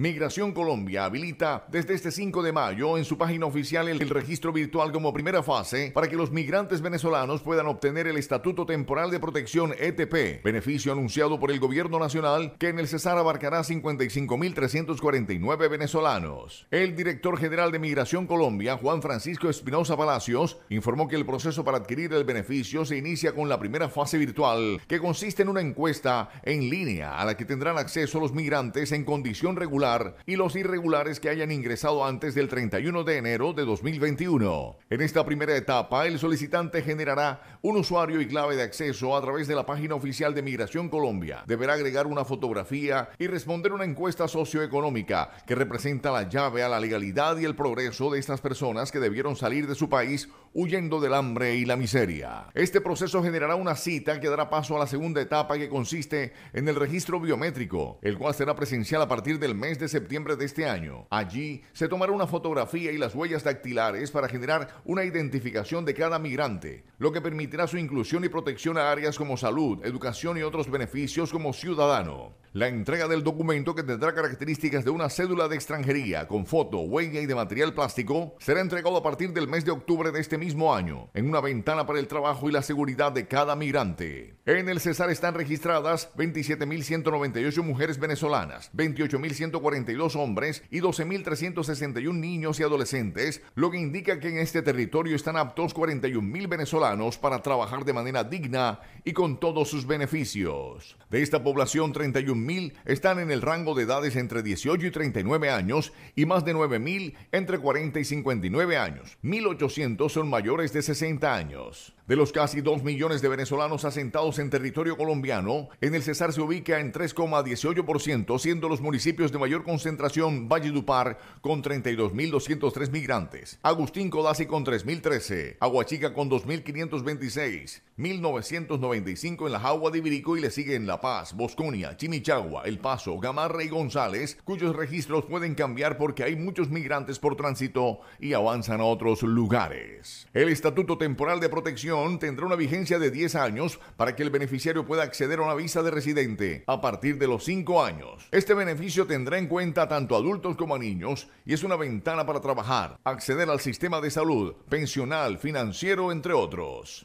Migración Colombia habilita desde este 5 de mayo en su página oficial el, registro virtual como primera fase para que los migrantes venezolanos puedan obtener el Estatuto Temporal de Protección ETP, beneficio anunciado por el Gobierno Nacional que en el Cesar abarcará 55.349 venezolanos. El director general de Migración Colombia, Juan Francisco Espinosa Palacios, informó que el proceso para adquirir el beneficio se inicia con la primera fase virtual, que consiste en una encuesta en línea a la que tendrán acceso los migrantes en condición regular y los irregulares que hayan ingresado antes del 31 de enero de 2021. En esta primera etapa, el solicitante generará un usuario y clave de acceso a través de la página oficial de Migración Colombia. Deberá agregar una fotografía y responder una encuesta socioeconómica que representa la llave a la legalidad y el progreso de estas personas que debieron salir de su país huyendo del hambre y la miseria. Este proceso generará una cita que dará paso a la segunda etapa que consiste en el registro biométrico, el cual será presencial a partir del mes de septiembre de este año. Allí se tomará una fotografía y las huellas dactilares para generar una identificación de cada migrante, lo que permitirá su inclusión y protección a áreas como salud, educación y otros beneficios como ciudadano. La entrega del documento, que tendrá características de una cédula de extranjería con foto, huella y de material plástico, será entregado a partir del mes de octubre de este mismo año, en una ventana para el trabajo y la seguridad de cada migrante. En el Cesar están registradas 27.198 mujeres venezolanas, 28.142 hombres y 12.361 niños y adolescentes, lo que indica que en este territorio están aptos 41.000 venezolanos para trabajar de manera digna y con todos sus beneficios. De esta población, 31 mil están en el rango de edades entre 18 y 39 años y más de mil entre 40 y 59 años. 1.800 son mayores de 60 años. De los casi 2 millones de venezolanos asentados en territorio colombiano, en el Cesar se ubica en 3,18%, siendo los municipios de mayor concentración Valle Valledupar con 32.203 migrantes, Agustín Codazzi con 3.013, Aguachica con 2.526, 1995 en la Jagua de Ibirico y le siguen La Paz, Bosconia, Chimichagua, El Paso, Gamarra y González, cuyos registros pueden cambiar porque hay muchos migrantes por tránsito y avanzan a otros lugares. El Estatuto Temporal de Protección tendrá una vigencia de 10 años para que el beneficiario pueda acceder a una visa de residente a partir de los 5 años. Este beneficio tendrá en cuenta tanto adultos como a niños y es una ventana para trabajar, acceder al sistema de salud, pensional, financiero, entre otros.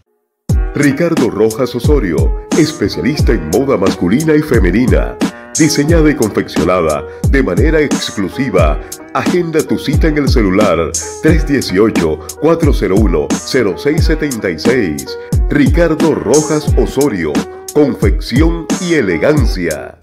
Ricardo Rojas Osorio, especialista en moda masculina y femenina. Diseñada y confeccionada de manera exclusiva. Agenda tu cita en el celular 318-401-0676. Ricardo Rojas Osorio, confección y elegancia.